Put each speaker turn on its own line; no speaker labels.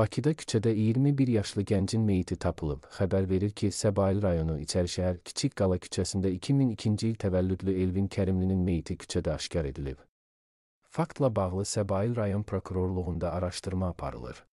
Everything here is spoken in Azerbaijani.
Bakıda küçədə 21 yaşlı gəncin meyiti tapılıb. Xəbər verir ki, Səbail rayonu İçərişəhər Kiçik Qala küçəsində 2002-ci il təvəllüdlü Elvin Kərimlinin meyiti küçədə aşkar edilib. Faktla bağlı Səbail rayon prokurorluğunda araşdırma aparılır.